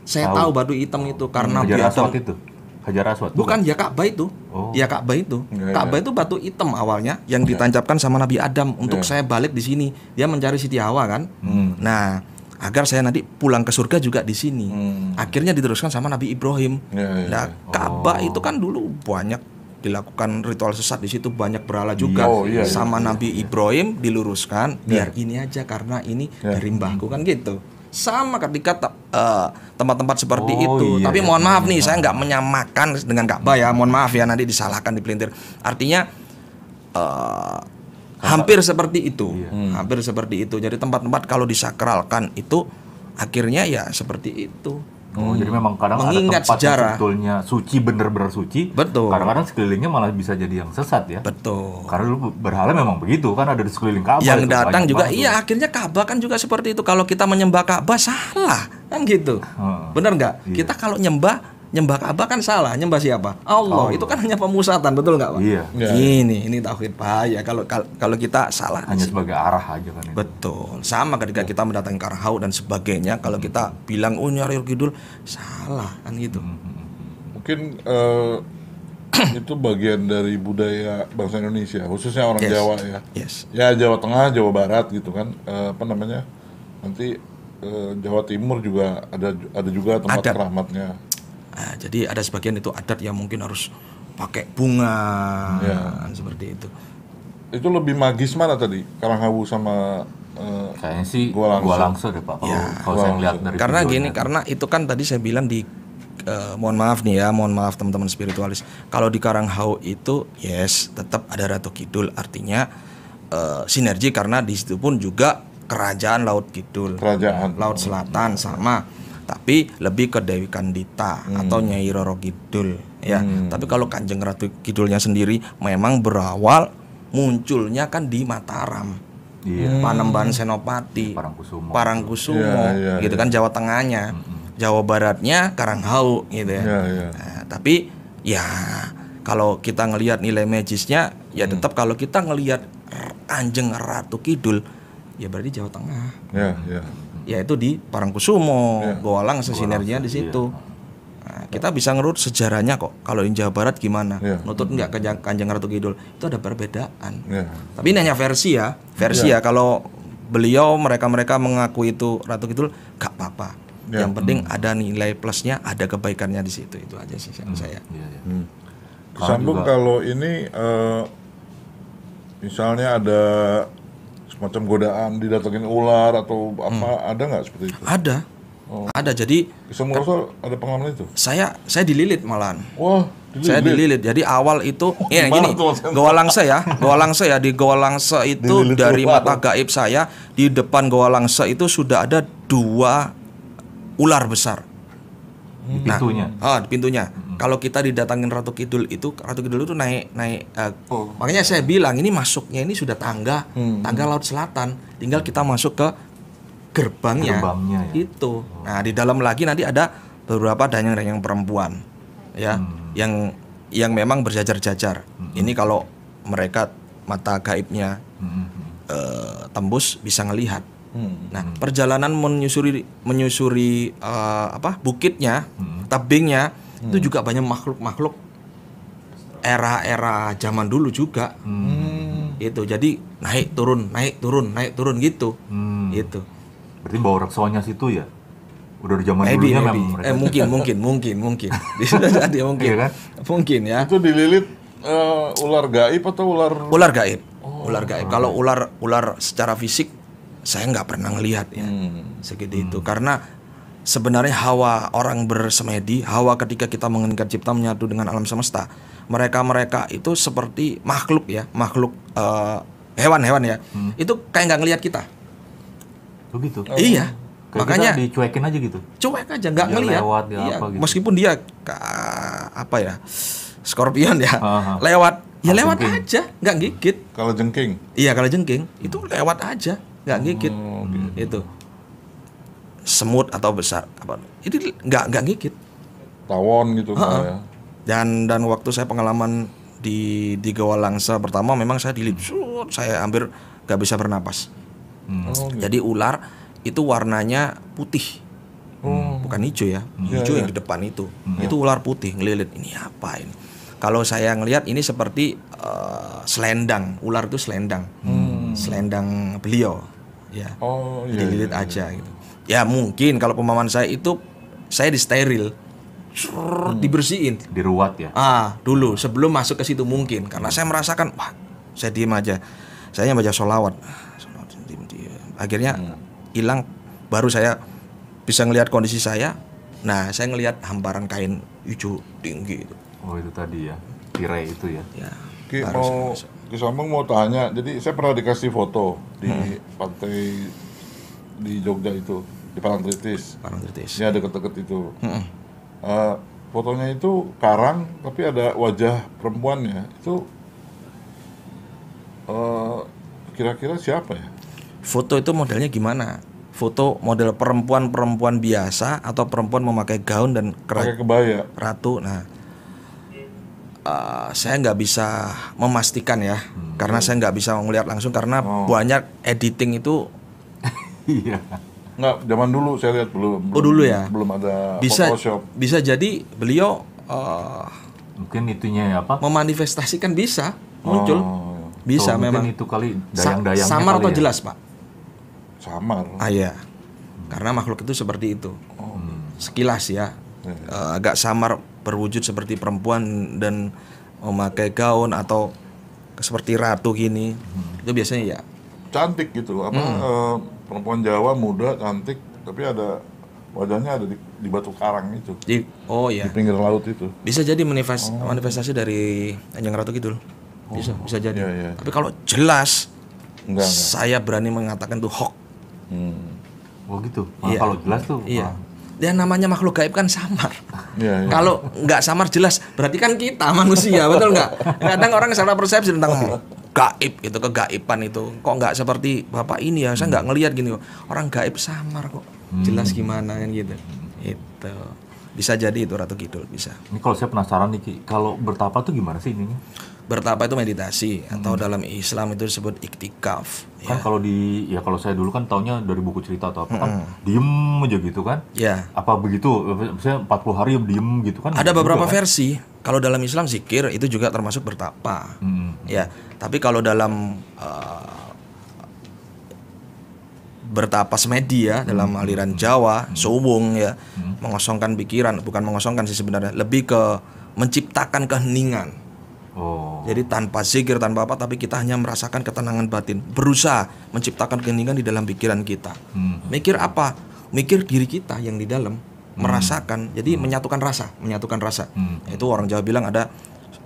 saya tahu, tahu batu hitam itu karena hmm, biasa itu. Hajar Aswad. Bukan ya Ka'bah itu. Oh. Ya Ka'bah itu. Ya, Ka'bah ya. itu batu hitam awalnya yang iya. ditancapkan sama Nabi Adam untuk ya. saya balik di sini. Dia mencari Siti Hawa kan. Hmm. Nah, agar saya nanti pulang ke surga juga di sini. Hmm. Akhirnya diteruskan sama Nabi Ibrahim. Ya, ya. Nah, Ka'bah oh. itu kan dulu banyak dilakukan ritual sesat di situ banyak berhala juga oh, iya, iya, sama iya, Nabi iya. Ibrahim diluruskan biar ini aja karena ini dari mbahku kan gitu sama ketika tempat eh, tempat-tempat seperti oh, itu. Iya, Tapi iya, mohon iya, maaf iya. nih, saya nggak menyamakan dengan Ka'bah ya. Mohon maaf ya nanti disalahkan di pelintir, Artinya uh, hampir seperti itu, iya. Hmm. hampir seperti itu. Jadi tempat-tempat kalau disakralkan itu akhirnya ya seperti itu. Oh, jadi hmm. memang kadang Mengingat ada tempat sebetulnya suci bener-bener suci. Betul. Kadang-kadang sekelilingnya malah bisa jadi yang sesat ya. Betul. Karena dulu berhala memang begitu kan ada di sekeliling Ka'bah. Yang datang juga iya akhirnya Ka'bah kan juga seperti itu. Kalau kita menyembah Ka'bah salah kan gitu. Hmm. Bener nggak? Iya. Kita kalau nyembah Nyembah Ka'bah kan salah, nyembah siapa? Allah. Allah. Itu kan hanya pemusatan, betul nggak, Pak? Iya. Yeah. Ini ini tauhid bahaya kalau kalau kita salah. Hanya sebagai arah aja kan. Itu. Betul. Sama ketika kita mendatangi Karhau dan sebagainya, kalau kita bilang oh nyari kidul salah kan gitu. Hmm, hmm, hmm, Mungkin uh, itu bagian dari budaya bangsa Indonesia, khususnya orang yes. Jawa ya. Yes. Ya Jawa Tengah, Jawa Barat gitu kan. Uh, apa namanya? Nanti eh, Jawa Timur juga ada ada juga tempat ada. keramatnya. Nah, jadi ada sebagian itu adat yang mungkin harus pakai bunga ya. Kan, seperti itu. Itu lebih magis mana tadi? Karanghawu sama uh, kayaknya sih gua langsung, gua langsung deh Pak. Ya. Kalau saya lihat dari Karena gini, itu. karena itu kan tadi saya bilang di uh, mohon maaf nih ya, mohon maaf teman-teman spiritualis. Kalau di Karanghau itu yes, tetap ada Ratu Kidul artinya uh, sinergi karena di situ pun juga kerajaan Laut Kidul. Kerajaan Laut Selatan sama tapi lebih ke Dewi Kandita hmm. atau Nyai Roro Kidul ya. Hmm. Tapi kalau Kanjeng Ratu Kidulnya sendiri memang berawal munculnya kan di Mataram. Yeah. Hmm. Panembahan Senopati, iya, Parangkusumo, Parangkusumo iya, iya, gitu kan Jawa Tengahnya, -hmm. Jawa Baratnya Karanghau gitu ya. Nah, tapi ya kalau kita ngelihat nilai magisnya ya mm. tetap kalau kita ngelihat Anjeng Ratu Kidul ya berarti Jawa Tengah. Ya itu di Parangkusumo, yeah. Langsa sesinerginya di iya. situ. Iya. Nah, kita bisa ngerut sejarahnya kok. Kalau di Jawa Barat gimana? Yeah. Nutut nggak ke Kanjeng Ratu Kidul? Itu ada perbedaan. Yeah. Tapi ini hanya versi ya, versi yeah. ya. Kalau beliau mereka-mereka mengaku itu Ratu Kidul, gak apa-apa. Yeah. Yang penting hmm. ada nilai plusnya, ada kebaikannya di situ. Itu aja sih hmm. saya. Yeah, yeah. Hmm. Sambung kalau ini, uh, misalnya ada semacam godaan didatengin ular atau apa hmm. ada nggak seperti itu? Ada. Oh. Ada. Jadi semua kan, ada pengalaman itu? Saya saya dililit malahan. Wah, dililit. Saya dililit. Jadi awal itu oh, ya gini, Goa Langsa ya. Goa Langsa ya di Goa Langsa itu dililit dari mata mata gaib saya di depan Goa Langsa itu sudah ada dua ular besar. Hmm. Nah, pintunya. Ah, di pintunya kalau kita didatangin Ratu Kidul itu Ratu Kidul itu naik naik uh, oh. makanya saya bilang ini masuknya ini sudah tangga hmm. tangga laut selatan tinggal kita masuk ke gerbangnya, gerbangnya ya. itu oh. nah di dalam lagi nanti ada beberapa danyang yang perempuan ya hmm. yang yang memang berjajar-jajar hmm. ini kalau mereka mata gaibnya hmm. uh, tembus bisa ngelihat Hmm. Nah, hmm. perjalanan menyusuri menyusuri uh, apa bukitnya, hmm. tebingnya hmm. itu juga banyak makhluk-makhluk era-era zaman dulu juga hmm. itu jadi naik turun naik turun naik turun gitu hmm. itu berarti bawa reksonya situ ya udah di zaman dulu ya eh mungkin mungkin mungkin mungkin di sudah mungkin iya kan? mungkin ya itu dililit uh, ular gaib atau ular ular gaib oh. ular gaib kalau ular ular secara fisik saya nggak pernah ngelihat ya hmm. segede hmm. itu karena sebenarnya hawa orang bersemedi, hawa ketika kita mengingat cipta menyatu dengan alam semesta. Mereka-mereka itu seperti makhluk ya, makhluk eh, hewan-hewan uh, ya. Hmm. Itu kayak nggak ngelihat kita. Begitu. Oh, oh. iya. Kayak Makanya dicuekin aja gitu. Cuek aja, nggak ngelihat. Lewat, iya, gitu. Meskipun dia apa ya? Scorpion ya. Aha. Lewat Ya lewat jengking. aja, nggak gigit. Kalau jengking? Iya, kalau jengking itu lewat aja, nggak gigit. Oh, gitu. Itu semut atau besar apa itu nggak nggak gigit tawon gitu kan ya dan dan waktu saya pengalaman di di Gawa Langsa pertama memang saya dilip saya hampir nggak bisa bernapas hmm. oh, gitu. jadi ular itu warnanya putih hmm. bukan hijau ya hmm. hijau yeah, yang yeah. di depan itu hmm. itu ular putih ngelilit ini apa ini kalau saya ngelihat ini seperti uh, selendang ular itu selendang hmm. selendang beliau ya oh, iya, dililit iya, iya. aja gitu ya mungkin kalau pemahaman saya itu saya di steril, hmm. dibersihin diruat ya ah dulu sebelum masuk ke situ mungkin karena saya merasakan wah saya diem aja saya hanya baca solawat akhirnya hmm. hilang baru saya bisa ngelihat kondisi saya nah saya ngelihat hamparan kain hijau tinggi itu oh itu tadi ya tirai itu ya, ya Ki, mau Ki mau tanya jadi saya pernah dikasih foto di hmm. pantai di Jogja itu di Parangtritis. Parangtritis. Ya deket-deket itu. Uh, fotonya itu karang tapi ada wajah perempuannya itu kira eh, kira-kira siapa ya? Foto itu modelnya gimana? Foto model perempuan-perempuan biasa atau perempuan memakai gaun dan pakai kebaya ratu. Nah, uh, saya nggak bisa memastikan ya, hmm. karena saya nggak bisa melihat langsung karena oh. banyak editing itu Iya. Enggak, zaman dulu saya lihat belum. Oh dulu ya. Belum ada bisa, Photoshop. Bisa jadi beliau uh, mungkin itunya ya, apa? Memanifestasikan bisa muncul. Oh, iya. bisa memang. itu kali dayang-dayangnya. samar atau ya? jelas, Pak? Samar. Ah iya. Karena makhluk itu seperti itu. Oh. Sekilas ya. Uh, agak samar berwujud seperti perempuan dan memakai gaun atau seperti ratu gini. Hmm. Itu biasanya ya cantik gitu loh apa hmm. uh, perempuan Jawa muda cantik tapi ada wajahnya ada di, di batu karang itu di oh iya di pinggir laut itu bisa jadi manifest, oh. manifestasi dari anjing Ratu gitu loh bisa oh. bisa jadi ya, ya, tapi kalau jelas enggak, enggak. saya berani mengatakan tuh hoax hmm. oh gitu nah, iya. kalau jelas tuh iya Dan ya, namanya makhluk gaib kan samar. Ya, ya. Kalau nggak samar jelas, berarti kan kita manusia, betul nggak? Kadang orang salah persepsi tentang gaib gitu kegaiban itu kok nggak seperti bapak ini ya saya nggak hmm. ngelihat gini orang gaib samar kok jelas hmm. gimana kan gitu itu bisa jadi itu ratu kidul bisa ini kalau saya penasaran nih kalau bertapa tuh gimana sih ini? bertapa itu meditasi hmm. atau dalam Islam itu disebut iktikaf kan ya. kalau di ya kalau saya dulu kan taunya dari buku cerita atau apa kan, hmm. kan diem aja gitu kan ya apa begitu misalnya 40 hari diem gitu kan ada beberapa juga, kan? versi kalau dalam Islam zikir itu juga termasuk bertapa hmm. ya tapi kalau dalam uh, bertapa semedi ya hmm. dalam aliran Jawa hmm. sewung ya hmm. mengosongkan pikiran bukan mengosongkan sih sebenarnya lebih ke menciptakan keheningan oh. jadi tanpa zikir tanpa apa tapi kita hanya merasakan ketenangan batin berusaha menciptakan keheningan di dalam pikiran kita hmm. mikir apa mikir diri kita yang di dalam merasakan. Hmm. Jadi hmm. menyatukan rasa, menyatukan rasa. Hmm. Itu orang Jawa bilang ada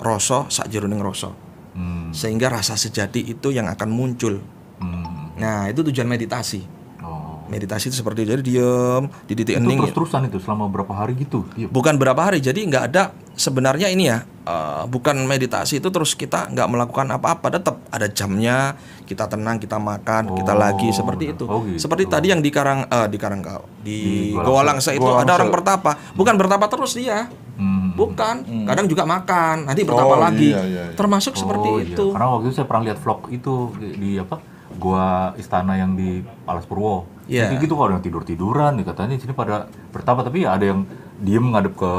rasa sak jeroning rasa. Hmm. Sehingga rasa sejati itu yang akan muncul. Hmm. Nah, itu tujuan meditasi. Oh. Meditasi itu seperti jadi diem, di titik Itu terus-terusan itu selama berapa hari gitu? Diem. Iya. Bukan berapa hari, jadi nggak ada sebenarnya ini ya uh, bukan meditasi itu terus kita nggak melakukan apa-apa tetap ada jamnya kita tenang kita makan oh, kita lagi seperti itu oh, gitu. seperti tadi yang di karang uh, di karang di, di Langsa itu ada orang bertapa bukan bertapa terus dia hmm. bukan hmm. kadang juga makan nanti bertapa oh, lagi iya, iya, iya. termasuk oh, seperti iya. itu karena waktu itu saya pernah lihat vlog itu di, apa gua istana yang di Palas Purwo yeah. Jadi gitu kalau yang tidur tiduran katanya sini pada bertapa tapi ya ada yang diem ngadep ke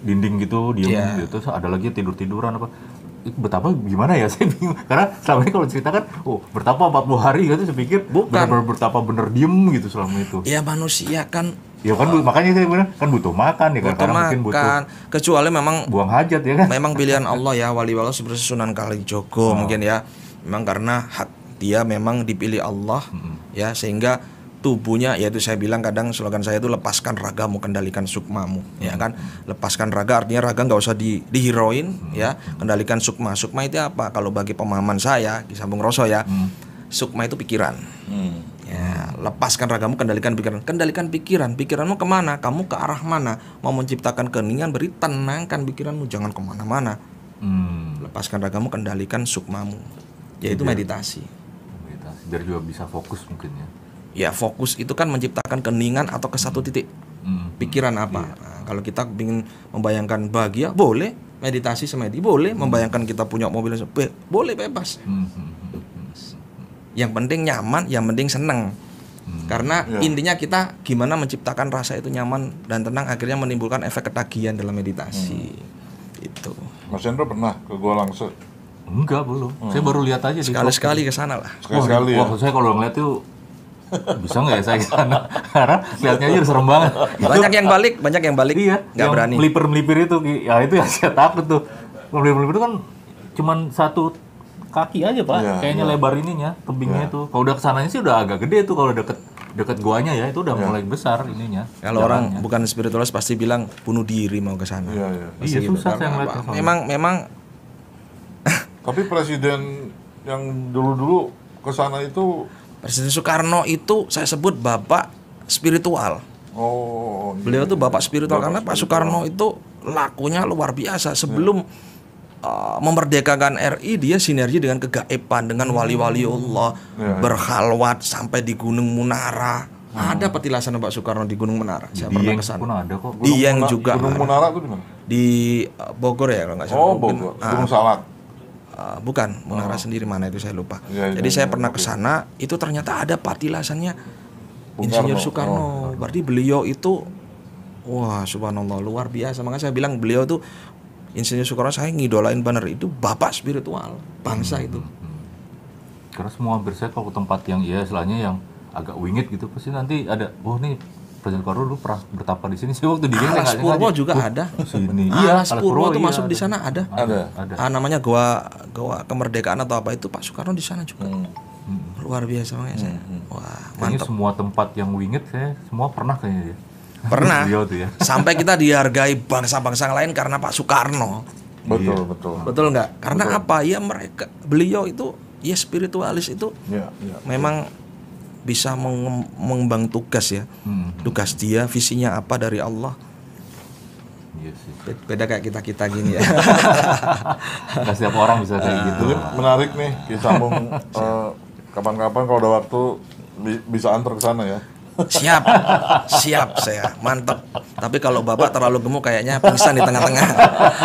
dinding gitu diem yeah. gitu terus ada lagi tidur tiduran apa betapa gimana ya saya bingung karena selama ini kalau cerita kan oh bertapa 40 hari gitu saya pikir bukan berapa benar bertapa bener diem gitu selama itu Iya manusia kan Iya kan uh, makanya saya bener kan butuh makan ya kan? butuh kan karena mungkin butuh kecuali memang buang hajat ya kan memang pilihan Allah ya wali wali seperti Sunan Kalijogo oh. mungkin ya memang karena hak dia memang dipilih Allah -hmm. ya sehingga tubuhnya yaitu saya bilang kadang slogan saya itu lepaskan ragamu kendalikan sukmamu hmm. ya kan lepaskan raga artinya raga nggak usah di dihiroin hmm. ya kendalikan sukma sukma itu apa kalau bagi pemahaman saya di sambung rosso ya hmm. sukma itu pikiran hmm. ya lepaskan ragamu kendalikan pikiran kendalikan pikiran pikiranmu kemana kamu ke arah mana mau menciptakan keningan beri tenangkan pikiranmu jangan kemana-mana hmm. lepaskan ragamu kendalikan sukmamu yaitu Jadi, meditasi meditasi biar juga bisa fokus mungkin ya ya fokus itu kan menciptakan keningan atau ke satu titik hmm. pikiran apa iya. nah, kalau kita ingin membayangkan bahagia boleh meditasi semedi boleh hmm. membayangkan kita punya mobil be boleh bebas hmm, hmm, hmm, hmm. yang penting nyaman yang penting seneng hmm. karena ya. intinya kita gimana menciptakan rasa itu nyaman dan tenang akhirnya menimbulkan efek ketagihan dalam meditasi hmm. itu Mas Hendro pernah ke Goa Langsung Enggak belum. Hmm. Saya baru lihat aja sekali-sekali ke sana lah. Sekali-sekali ya. Wah, saya kalau ngeliat tuh bisa nggak ya saya ke Karena lihatnya aja serem banget. Banyak yang balik, banyak yang balik. Iya, nggak berani. Melipir melipir itu, ya itu yang saya takut tuh. Melipir melipir itu kan cuma satu kaki aja pak, ya, kayaknya ya. lebar ininya, tebingnya ya. itu Kalau udah kesananya sih udah agak gede tuh kalau deket deket guanya ya itu udah ya. mulai besar ininya. Kalau orang bukan spiritualis pasti bilang bunuh diri mau ke sana. Iya, iya. iya gitu. susah saya Memang memang. Tapi presiden yang dulu-dulu ke sana itu Presiden Soekarno itu saya sebut bapak spiritual. Oh. Iya. Beliau itu tuh bapak spiritual bapak karena spiritual. Pak Soekarno itu lakunya luar biasa sebelum ya. Uh, memerdekakan RI dia sinergi dengan kegaiban dengan hmm. wali-wali Allah ya, ya. berhalwat sampai di Gunung Munara hmm. ada petilasan Pak Soekarno di Gunung Menara saya di pernah kesana? sana ada kok Gunung Dieng Muna, juga Gunung Menara itu di mana di uh, Bogor ya kalau nggak salah oh Bogor ah. Gunung Salak Eh, bukan Menara oh. sendiri mana itu saya lupa. Ya, Jadi ya, saya ya, pernah iya. ke sana, itu ternyata ada patilasannya Insinyur Soekarno. Oh. Iya. Berarti beliau itu wah subhanallah luar biasa. Makanya saya bilang beliau itu Insinyur Soekarno saya ngidolain banner itu bapak spiritual bangsa hmm. itu. Hmm, hmm. Karena semua hampir saya kalau ke tempat yang ya selanya yang agak wingit gitu pasti nanti ada oh nih Presiden Kordo dulu pernah bertapa di sini sih waktu di sini. Alas Purwo juga ada. Sini. Iya, Alas Purwo itu iya, masuk ada. di sana ada. Ada. ada. Ah, namanya gua gua kemerdekaan atau apa itu Pak Soekarno di sana juga. Hmm. Luar biasa banget hmm. saya. Hmm. Wah, mantap. semua tempat yang winget saya semua pernah kayaknya dia. Pernah. ya. Sampai kita dihargai bangsa-bangsa lain karena Pak Soekarno. Betul, iya. betul. Betul enggak? Karena betul. apa? Ya mereka beliau itu ya spiritualis itu. Ya, ya, memang betul bisa mengembang tugas ya hmm. tugas dia visinya apa dari Allah yes, iya beda kayak kita kita gini ya nah, setiap orang bisa kayak uh, gitu Jadi menarik nih disambung uh, eh, kapan-kapan kalau ada waktu bi bisa antar ke sana ya siap siap saya mantap tapi kalau bapak terlalu gemuk kayaknya pingsan di tengah-tengah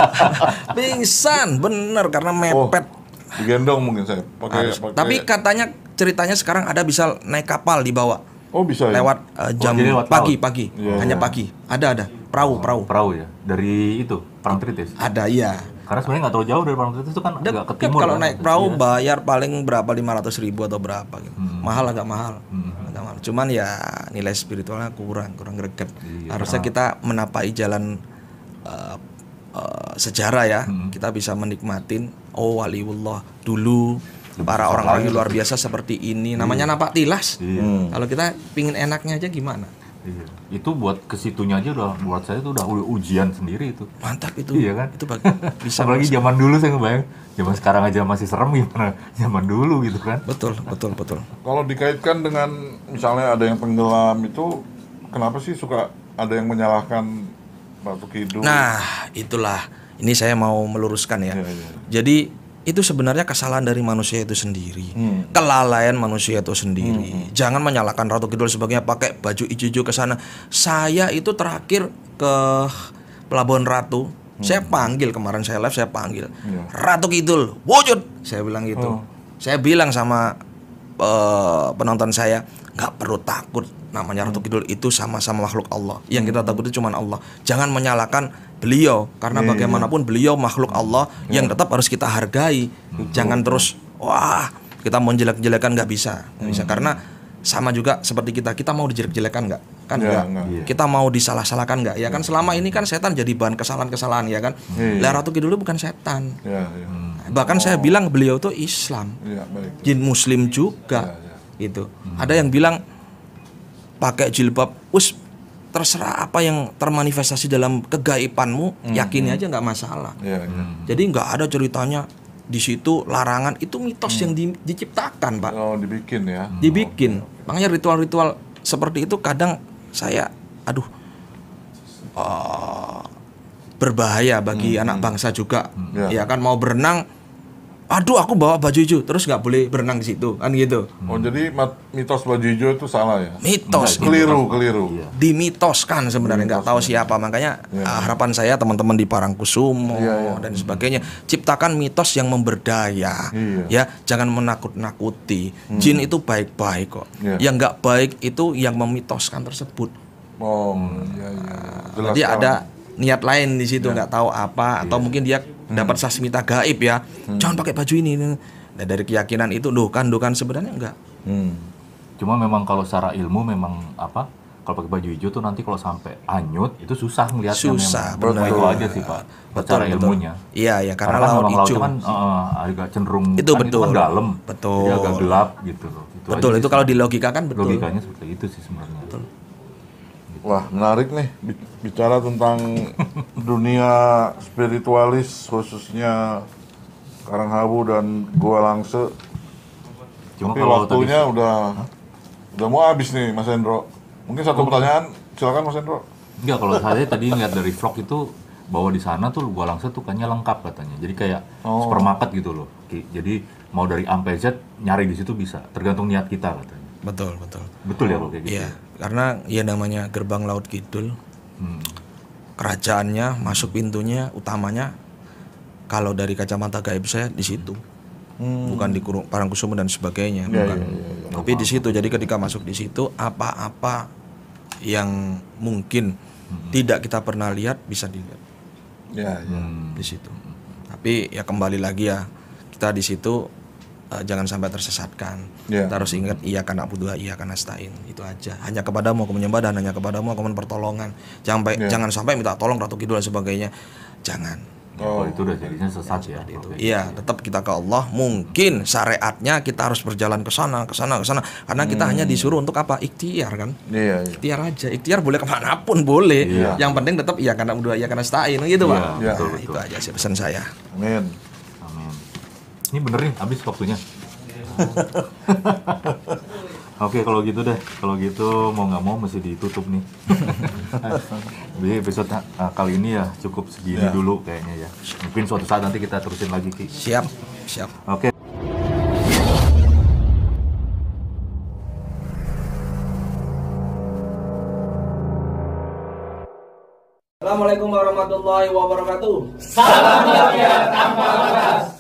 pingsan bener karena mepet oh, digendong mungkin saya pakai, pakai tapi katanya ceritanya sekarang ada bisa naik kapal dibawa oh bisa ya? lewat uh, jam oh, lewat pagi pagi yeah. hanya pagi ada ada perahu oh, perahu perahu ya dari itu tritis ada iya karena sebenarnya nggak terlalu jauh dari tritis itu kan Dek, agak ke timur kalau kan? naik perahu iya. bayar paling berapa lima ratus ribu atau berapa gitu hmm. mahal agak mahal hmm. agak mahal cuman ya nilai spiritualnya kurang kurang greget iya, harusnya kita menapai jalan uh, uh, sejarah ya hmm. kita bisa menikmatin oh waliullah dulu para orang-orang yang luar biasa seperti ini namanya hmm. nampak tilas iya. Hmm. kalau kita pingin enaknya aja gimana Iya. Itu buat kesitunya aja udah buat saya itu udah ujian sendiri itu. Mantap itu. Iya kan? Itu bisa apalagi zaman dulu saya ngebayang zaman sekarang aja masih serem gimana zaman dulu gitu kan. Betul, betul, betul. Kalau dikaitkan dengan misalnya ada yang tenggelam itu kenapa sih suka ada yang menyalahkan Batu Kidul? Nah, itulah ini saya mau meluruskan ya. Yeah, yeah. Jadi itu sebenarnya kesalahan dari manusia itu sendiri, hmm. kelalaian manusia itu sendiri. Hmm. hmm. Jangan menyalahkan Ratu Kidul sebagainya pakai baju ijo-ijo ke sana. Saya itu terakhir ke Pelabuhan Ratu, hmm. saya panggil kemarin saya live saya panggil yeah. Ratu Kidul, wujud. Saya bilang gitu. Oh. Saya bilang sama uh, penonton saya, nggak perlu takut namanya Ratu hmm. Kidul itu sama-sama makhluk Allah. Yang kita hmm. takuti cuma Allah. Jangan menyalahkan beliau karena iya. bagaimanapun beliau makhluk Allah hmm. yang tetap harus kita hargai. Jangan terus wah kita mau jelek jelekan nggak bisa, nggak bisa karena sama juga seperti kita kita mau dijelek-jelekan nggak kan ya, enggak. kita mau disalah-salahkan nggak ya kan iya. selama ini kan setan jadi bahan kesalahan-kesalahan ya kan ya, Ratu Kidul bukan setan bahkan oh. saya bilang beliau itu Islam ya, baik, jin Muslim juga gitu hmm. ada yang bilang pakai jilbab us terserah apa yang termanifestasi dalam kegaibanmu hmm. yakini hmm. aja nggak masalah iya, iya. Hmm. jadi nggak ada ceritanya di situ larangan itu mitos hmm. yang di, diciptakan pak oh dibikin ya hmm. dibikin oh, okay, makanya ritual-ritual seperti itu kadang saya aduh uh, berbahaya bagi hmm. anak bangsa juga hmm. Ya. ya kan mau berenang aduh aku bawa baju hijau terus nggak boleh berenang di situ kan gitu oh jadi mitos baju hijau itu salah ya mitos keliru keliru iya. dimitoskan sebenarnya nggak tahu siapa makanya iya. uh, harapan saya teman-teman di Parangkusumo iya, iya. dan sebagainya ciptakan mitos yang memberdaya iya. ya jangan menakut-nakuti hmm. jin itu baik-baik kok iya. yang nggak baik itu yang memitoskan tersebut oh hmm. iya, iya. Jelas jadi sekarang. ada niat lain di situ ya. nggak ya. tahu apa atau iya. mungkin dia hmm. dapat sasmita gaib ya hmm. jangan pakai baju ini nah, dari keyakinan itu doh kan doh kan sebenarnya enggak hmm. cuma memang kalau secara ilmu memang apa kalau pakai baju hijau tuh nanti kalau sampai anyut itu susah melihatnya susah memang. betul itu aja sih pak betul, cara betul. ilmunya iya ya karena, karena laut kan hijau kan uh, agak cenderung itu kan betul itu kan dalam betul jadi agak gelap gitu loh itu betul itu sih, kalau di logika kan betul logikanya seperti itu sih sebenarnya betul. Gitu. wah menarik nih bicara tentang dunia spiritualis khususnya Habu dan Gua Langse. Cuma Tapi kalau waktunya tadi... udah Hah? udah mau habis nih Mas Hendro. Mungkin satu oh. pertanyaan, silakan Mas Hendro. Enggak, kalau saya tadi ngeliat dari vlog itu bahwa di sana tuh Gua Langse tuh kayaknya lengkap katanya. Jadi kayak oh. supermarket gitu loh. Jadi mau dari A Z nyari di situ bisa, tergantung niat kita katanya. Betul, betul. Betul ya kalau kayak gitu. Iya, ya? karena ya namanya gerbang laut Kidul kerajaannya masuk pintunya utamanya kalau dari kacamata gaib saya di situ hmm. bukan di Parangkusumo dan sebagainya ya, bukan ya, ya, ya. tapi di situ jadi ketika masuk di situ apa-apa yang mungkin hmm. tidak kita pernah lihat bisa dilihat ya, ya. di situ tapi ya kembali lagi ya kita di situ uh, jangan sampai tersesatkan. Yeah. Kita harus ingat iya karena butuh iya karena stain itu aja. Hanya kepadamu aku menyembah dan hanya kepadamu aku mohon pertolongan. Jangan sampai yeah. jangan sampai minta tolong Ratu Kidul dan sebagainya. Jangan. Oh, oh itu udah jadinya sesat ya. ya itu. Iya, tetap kita ke Allah. Mungkin syariatnya kita harus berjalan ke sana, ke sana, ke sana. Karena hmm. kita hanya disuruh untuk apa? Ikhtiar kan? Iya, iya. Ikhtiar aja. Ikhtiar boleh kemana pun, boleh. Iya. Yang penting tetap iya karena udah iya karena stain gitu, iya, Pak. Iya. Nah, betul, betul. Itu aja sih pesan saya. Amin ini benerin nih habis waktunya Oke kalau gitu deh, kalau gitu mau nggak mau mesti ditutup nih. Jadi episode nah, kali ini ya cukup segini ya. dulu kayaknya ya. Mungkin suatu saat nanti kita terusin lagi Ki. Siap, siap. Oke. Assalamualaikum warahmatullahi wabarakatuh. Salam tanpa batas.